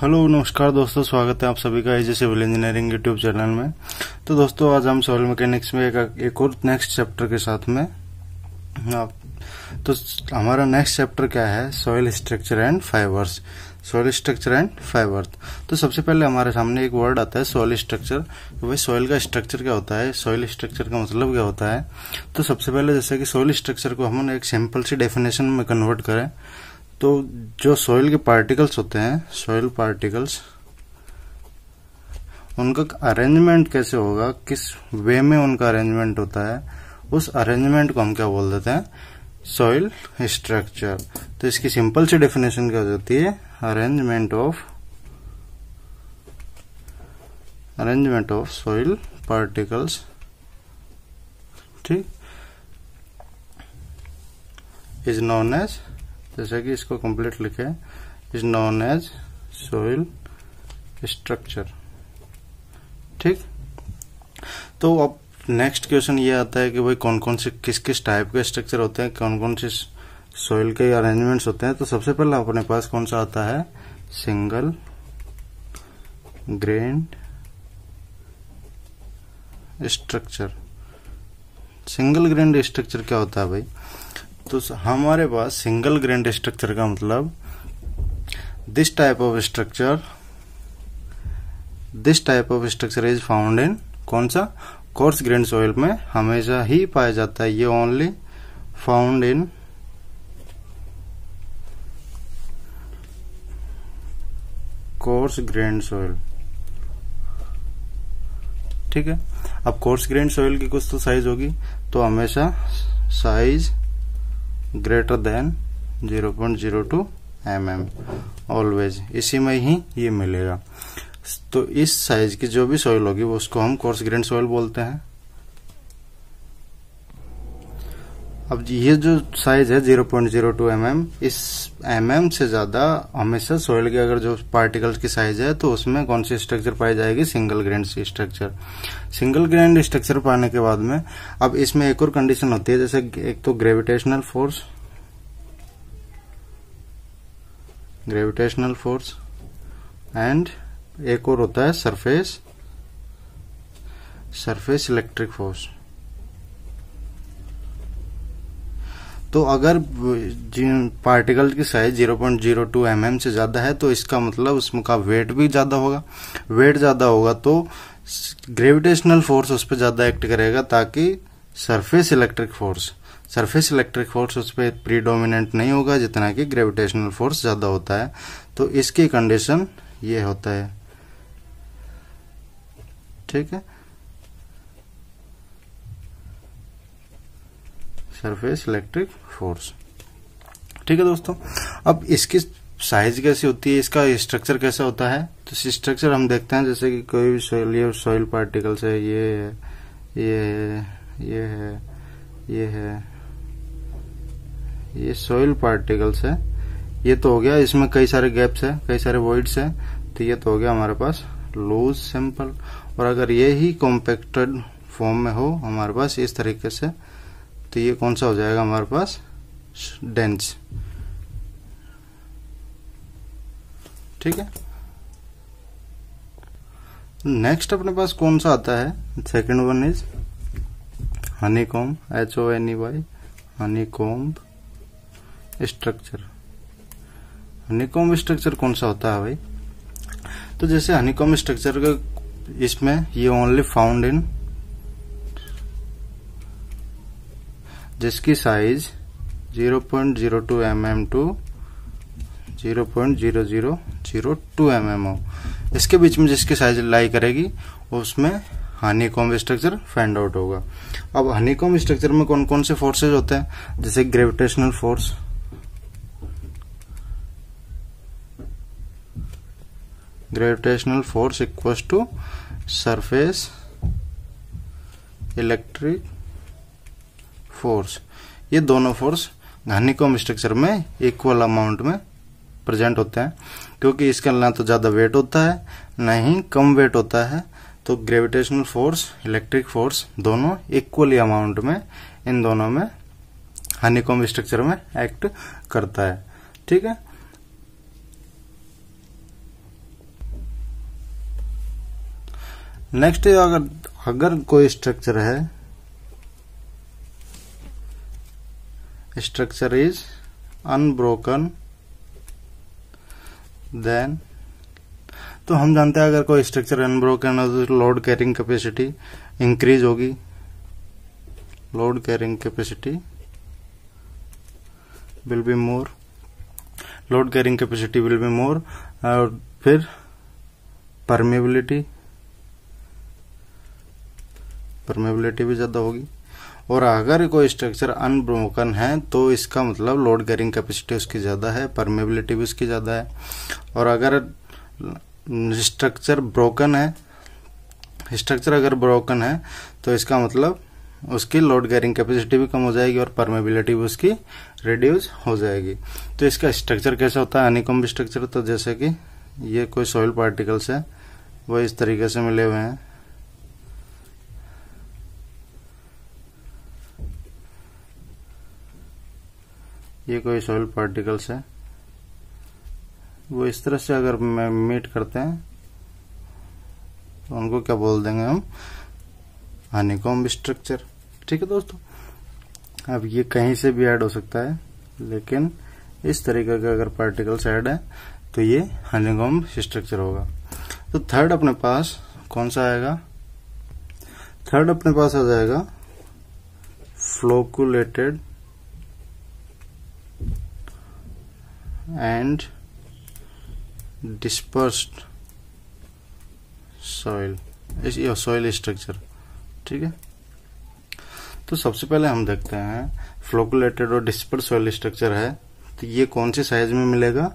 hello नमस्कार दोस्तों स्वागत है आप सभी का AJ civil engineering YouTube channel में तो दोस्तों आज हम सॉइल मैकेनिक्स में एक, एक और नेक्स्ट चैप्टर के साथ में आप तो हमारा नेक्स्ट चैप्टर क्या है soil structure and fibres soil structure and fibre तो सबसे पहले हमारे सामने एक वर्ड आता है सॉइल स्ट्रक्चर तो भाई सॉइल का स्ट्रक्चर क्या होता है सॉइल स्ट्रक्चर का मतलब क्या होता है तो सबसे पहले जैसे कि सॉइल स्ट्रक्चर को हम एक सिंपल सी डेफिनेशन में कन्वर्ट करें तो जो सॉइल के पार्टिकल्स होते हैं सॉइल पार्टिकल्स उनका अरेंजमेंट कैसे होगा किस वे में उनका अरेंजमेंट होता है उस अरेंजमेंट को हम क्या बोल देते हैं सॉइल स्ट्रक्चर तो इसकी सिंपल सी डेफिनेशन क्या हो जाती है arrangement of arrangement of soil particles ठीक इज नोन एज जैसा कि इसको कंप्लीट लिखे is known as soil structure ठीक तो अब नेक्स्ट क्वेश्चन ये आता है कि भाई कौन कौन से किस किस टाइप के स्ट्रक्चर होते हैं कौन कौन से सोइल के अरेंजमेंट्स होते हैं तो सबसे पहले अपने पास कौन सा आता है single grain structure single grain structure क्या होता है भाई तो हमारे पास सिंगल ग्रेंड स्ट्रक्चर का मतलब this type of structure this type of structure is found in कौन सा कोर्स ग्रेन सॉइल में हमेशा ही पाया जाता है ये only found in coarse grain soil ठीक है अब कोर्स ग्रेन सॉइल की कुछ तो साइज होगी तो हमेशा size greater than 0.02 point mm always इसी में ही ये मिलेगा तो इस साइज की जो भी सॉइल होगी वो उसको हम कोर्स ग्रेन सॉइल बोलते हैं अब ये जो साइज है 0.02 पॉइंट mm, इस एम mm से ज्यादा हमेशा सोयल के अगर जो पार्टिकल्स की साइज है तो उसमें कौन सी स्ट्रक्चर पाई जाएगी single grained structure single grained structure पाने के बाद में अब इसमें एक और कंडीशन होती है जैसे एक तो gravitational force gravitational force and एक और होता है सरफेस सरफेस इलेक्ट्रिक फोर्स तो अगर पार्टिकल की साइज 0.02 पॉइंट mm से ज़्यादा है तो इसका मतलब का वेट भी ज़्यादा होगा वेट ज़्यादा होगा तो ग्रेविटेशनल फोर्स उस पर ज़्यादा एक्ट करेगा ताकि surface electric force surface electric force उस पर प्रीडोमिनेंट नहीं होगा जितना कि ग्रेविटेशनल फोर्स ज़्यादा होता है तो इसकी कंडीशन ये होता है ठीक है सरफेस इलेक्ट्रिक फोर्स ठीक है दोस्तों अब इसकी साइज कैसी होती है इसका स्ट्रक्चर कैसा होता है तो स्ट्रक्चर हम देखते हैं जैसे कि कोई भी सोइल ये सोइल पार्टिकल्स है ये है ये है ये है ये है ये सोइल पार्टिकल्स है ये तो हो गया इसमें कई सारे गैप्स है कई सारे वॉइड्स है तो ये तो हो गया हमारे पास लूज सिंपल और अगर ये ही कॉम्पैक्टेड फॉर्म में हो हमारे पास इस तरीके से तो ये कौन सा हो जाएगा हमारे पास डेंस ठीक है नेक्स्ट अपने पास कौन सा आता है second one is honeycomb H O N E Y honeycomb structure honeycomb structure कौन सा होता है भाई तो जैसे हनीकॉम स्ट्रक्चर का इसमें ये ओनली फाउंड इन जिसकी size 0.02 point zero two m m two zero point zero zero zero two m m हो इसके बीच में जिसकी साइज लाई करेगी उसमें हनीकॉम स्ट्रक्चर फाइंड आउट होगा अब हनीकॉम स्ट्रक्चर में कौन कौन से फोर्सेज होते हैं जैसे gravitational force gravitational force equals to surface electric force ये दोनों फोर्स घनिकोम स्ट्रक्चर में इक्वल अमाउंट में प्रेजेंट होते हैं क्योंकि इसका ना तो ज़्यादा वेट होता है ना ही कम वेट होता है तो ग्रेविटेशनल फोर्स इलेक्ट्रिक फोर्स दोनों इक्वली अमाउंट में इन दोनों में हनीकॉम स्ट्रक्चर में एक्ट करता है ठीक है नेक्स्ट अगर अगर कोई स्ट्रक्चर है structure is unbroken then तो हम जानते हैं अगर कोई स्ट्रक्चर अनब्रोकन है तो लोड कैरिंग कैपेसिटी इंक्रीज होगी load carrying capacity will be more load carrying capacity will be more और फिर परमेबिलिटी परमेबिलिटी भी ज्यादा होगी और अगर कोई स्ट्रक्चर अनब्रोकन है तो इसका मतलब लोड कैरिंग कैपेसिटी उसकी ज़्यादा है परमेबिलिटी भी उसकी ज़्यादा है और अगर स्ट्रक्चर ब्रोकन है स्ट्रक्चर अगर ब्रोकन है तो इसका मतलब उसकी लोड कैरिंग कैपेसिटी भी कम हो जाएगी और परमेबिलिटी भी उसकी रिड्यूस हो जाएगी तो इसका स्ट्रक्चर कैसा होता है अनिकम्ब स्ट्रक्चर तो जैसे कि ये कोई सॉइल पार्टिकल्स है वो इस तरीके से मिले हुए हैं ये कोई सॉइल पार्टिकल्स है वो इस तरह से अगर मीट करते हैं तो उनको क्या बोल देंगे हम हनीकॉम्ब स्ट्रक्चर ठीक है दोस्तों अब ये कहीं से भी ऐड हो सकता है लेकिन इस तरीके का अगर पार्टिकल्स ऐड है तो ये हनीकॉम्ब स्ट्रक्चर होगा तो थर्ड अपने पास कौन सा आएगा थर्ड अपने पास आ जाएगा फ्लोकुलेटेड and dispersed soil या soil structure ठीक है तो सबसे पहले हम देखते हैं फ्लोकुलेटेड और डिस्पर्स सॉइल स्ट्रक्चर है तो ये कौन से साइज में मिलेगा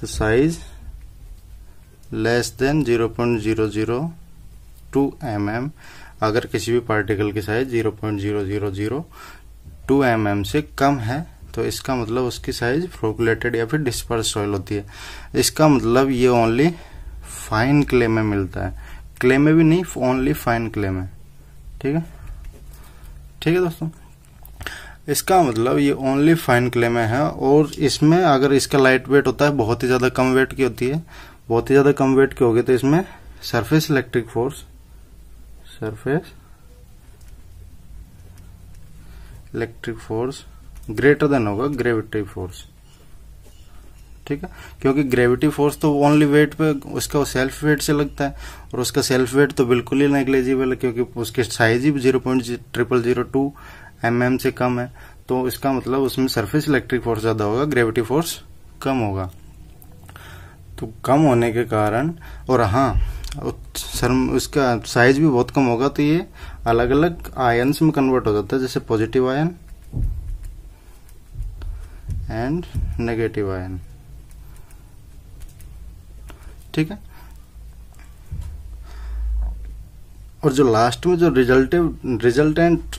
तो साइज लेस देन 0.002 mm अगर किसी भी पार्टिकल की साइज 0.0002 mm से कम है तो इसका मतलब उसकी साइज फ्रोकुलेटेड या फिर डिस्पर्स सॉइल होती है इसका मतलब ये ओनली फाइन क्ले में मिलता है क्ले में भी नहीं ओनली फाइन क्ले में ठीक है ठीक है दोस्तों इसका मतलब ये ओनली फाइन क्ले में है और इसमें अगर इसका लाइट वेट होता है बहुत ही ज़्यादा कम वेट की होती है बहुत ही ज़्यादा कम वेट की होगी तो इसमें surface electric force surface electric force greater than होगा ग्रेविटी फोर्स ठीक है क्योंकि ग्रेविटी फोर्स तो ओनली वेट पे उसका सेल्फ वेट से लगता है और उसका सेल्फ वेट तो बिल्कुल ही नेग्लेजिबल है क्योंकि उसके साइज ही zero point triple zero two m m से कम है तो इसका मतलब उसमें सरफेस इलेक्ट्रिक फोर्स ज्यादा होगा ग्रेविटी फोर्स कम होगा तो कम होने के कारण और हाँ सर उसका साइज भी बहुत कम होगा तो ये अलग अलग आयन्स में कन्वर्ट हो जाता है जैसे positive ion and negative ion ठीक है और जो लास्ट में जो resultive resultant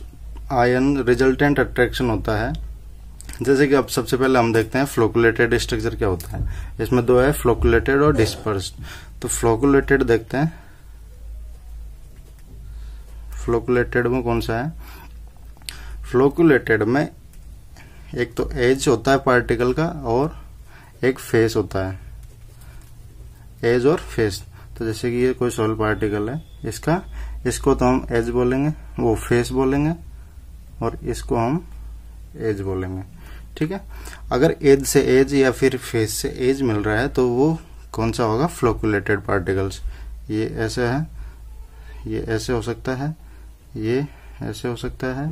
ion resultant attraction होता है जैसे कि अब सबसे पहले हम देखते हैं फ्लोकुलेटेड स्ट्रक्चर क्या होता है इसमें दो है फ्लोकुलेटेड और डिस्पर्स तो फ्लोकुलेटेड देखते हैं फ्लोकुलेटेड में कौन सा है फ्लोकुलेटेड में एक तो एज होता है पार्टिकल का और एक फेस होता है एज और फेस तो जैसे कि ये कोई सॉलिड पार्टिकल है इसका इसको तो हम एज बोलेंगे वो फेस बोलेंगे और इसको हम एज बोलेंगे ठीक है अगर एज से एज या फिर फेस से एज मिल रहा है तो वो कौन सा होगा फ्लोकुलेटेड पार्टिकल्स ये ऐसे है ये ऐसे हो सकता है ये ऐसे हो सकता है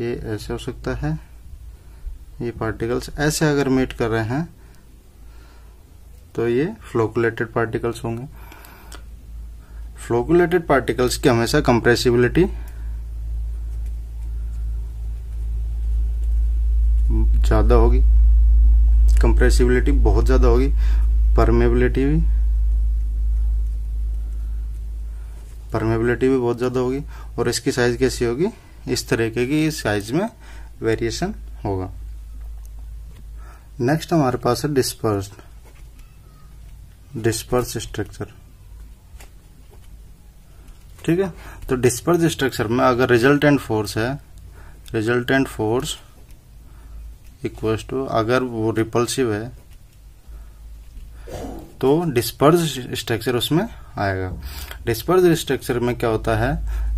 ये ऐसे हो सकता है ये पार्टिकल्स ऐसे अगर मीट कर रहे हैं तो ये फ्लोकुलेटेड पार्टिकल्स होंगे फ्लोकुलेटेड पार्टिकल्स की हमेशा कंप्रेसिबिलिटी ज़्यादा होगी कंप्रेसिबिलिटी बहुत ज़्यादा होगी परमेबिलिटी भी परमेबिलिटी भी बहुत ज़्यादा होगी और इसकी साइज़ कैसी होगी इस तरीके की साइज़ में वेरिएशन होगा नेक्स्ट हमारे पास है डिस्पर्स डिस्पर्स स्ट्रक्चर ठीक है तो डिस्पर्स स्ट्रक्चर में अगर रिजल्टेंट फोर्स है रिजल्टेंट फोर्स इक्वल्स टू अगर वो रिपल्सिव है तो डिस्पर्स स्ट्रक्चर उसमें आएगा डिस्पर्स स्ट्रक्चर में क्या होता है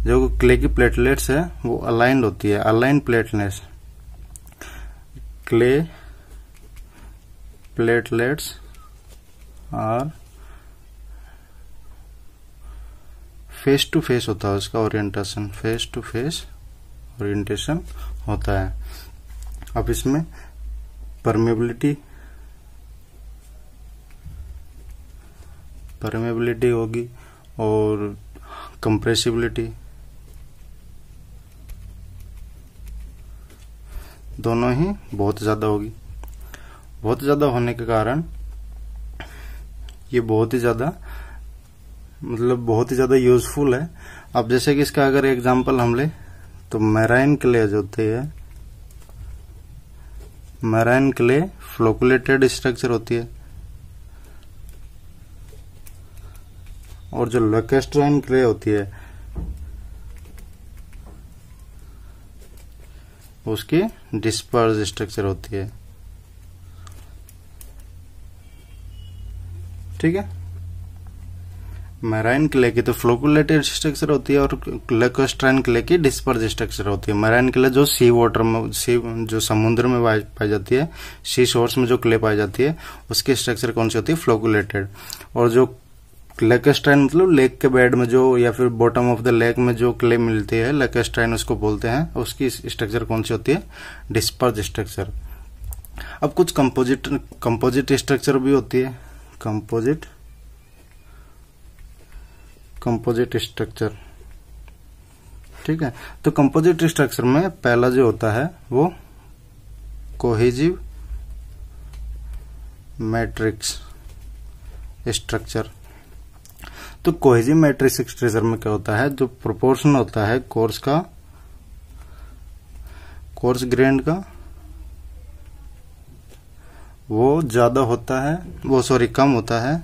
जो क्ले की प्लेटलेट्स है वो अलाइंड होती है aligned platelets clay platelets are face to face होता है उसका orientation face to face orientation होता है अब इसमें परमेबिलिटी परमेबिलिटी होगी और कंप्रेसिबिलिटी दोनों ही बहुत ज़्यादा होगी बहुत ज्यादा होने के कारण ये बहुत ही ज्यादा मतलब बहुत ही ज्यादा यूजफुल है अब जैसे कि इसका अगर एग्जांपल हम ले तो मैराइन क्ले जो होती है मैराइन क्ले फ्लोकुलेटेड स्ट्रक्चर होती है और जो लोकेस्ट्राइन क्ले होती है उसकी डिस्पर्स स्ट्रक्चर होती है ठीक है मैराइन क्ले की तो फ्लोकुलेटेड स्ट्रक्चर होती है और लेकोस्ट्राइन क्ले की डिस्पर्ज स्ट्रक्चर होती है मैराइन क्ले जो सी वाटर में सी जो समुद्र में पाई जाती है सी सोर्स में जो क्ले पाई जाती है उसकी स्ट्रक्चर कौन सी होती है फ्लोकुलेटेड और जो लेकेस्ट्राइन मतलब लेक के बेड में जो या फिर बॉटम ऑफ द लेक में जो क्ले मिलती है लेकेस्ट्राइन उसको बोलते हैं उसकी स्ट्रक्चर कौन सी होती है डिस्पर्ज स्ट्रक्चर अब कुछ कंपोजिट कंपोजिट स्ट्रक्चर भी होती है कंपोजिट कंपोजिट स्ट्रक्चर ठीक है तो कंपोजिट स्ट्रक्चर में पहला जो होता है वो कोहिजिव मैट्रिक्स स्ट्रक्चर तो कोहिजिव मैट्रिक्स स्ट्रक्चर में क्या होता है जो प्रोपोर्शन होता है कोर्स का कोर्स ग्रेन का वो ज़्यादा होता है वो सॉरी कम होता है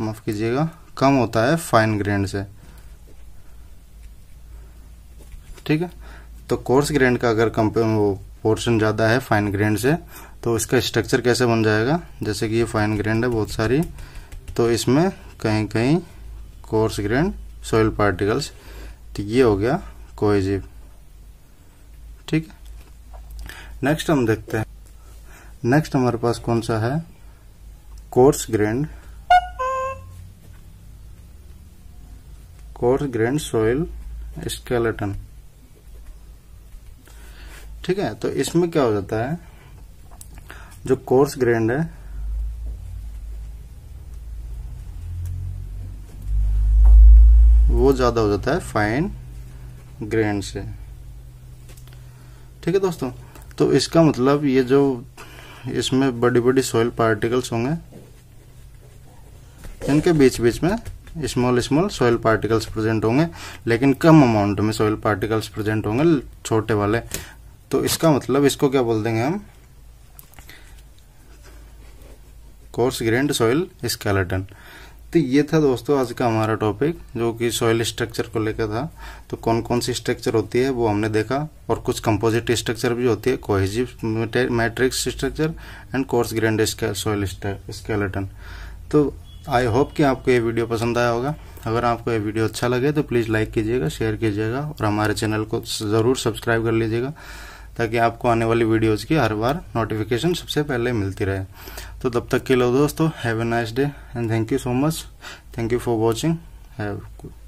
माफ़ कीजिएगा कम होता है फाइन ग्रेंड से ठीक है तो कोर्स ग्रेंड का अगर कम वो पोर्शन ज़्यादा है फाइन ग्रेंड से तो इसका स्ट्रक्चर कैसे बन जाएगा जैसे कि ये फाइन ग्रेंड है बहुत सारी तो इसमें कहीं कहीं कोर्स ग्रेंड सॉइल पार्टिकल्स तो ये हो गया कोएजिव ठीक है नेक्स्ट हम देखते हैं नेक्स्ट हमारे पास कौन सा है coarse grained coarse grained soil skeleton ठीक है तो इसमें क्या हो जाता है जो कोर्स ग्रेंड है वो ज्यादा हो जाता है फाइन ग्रेन से ठीक है दोस्तों तो इसका मतलब ये जो इसमें बड़ी बड़ी सॉइल पार्टिकल्स होंगे इनके बीच बीच में small small soil particles present होंगे लेकिन कम अमाउंट में सॉइल पार्टिकल्स प्रेजेंट होंगे छोटे वाले तो इसका मतलब इसको क्या बोल देंगे हम कोर्स ग्रेंड सॉइल स्केलेटन तो ये था दोस्तों आज का हमारा टॉपिक जो कि सॉइल स्ट्रक्चर को लेकर था तो कौन कौन सी स्ट्रक्चर होती है वो हमने देखा और कुछ कंपोजिट स्ट्रक्चर भी होती है cohesive matrix structure and coarse grained soil skeleton तो आई होप कि आपको ये वीडियो पसंद आया होगा अगर आपको ये वीडियो अच्छा लगे तो प्लीज़ लाइक कीजिएगा शेयर कीजिएगा और हमारे चैनल को ज़रूर सब्सक्राइब कर लीजिएगा ताकि आपको आने वाली वीडियोज़ की हर बार नोटिफिकेशन सबसे पहले मिलती रहे तो तब तक के लो दोस्तों have a nice day and thank you so much thank you for watching have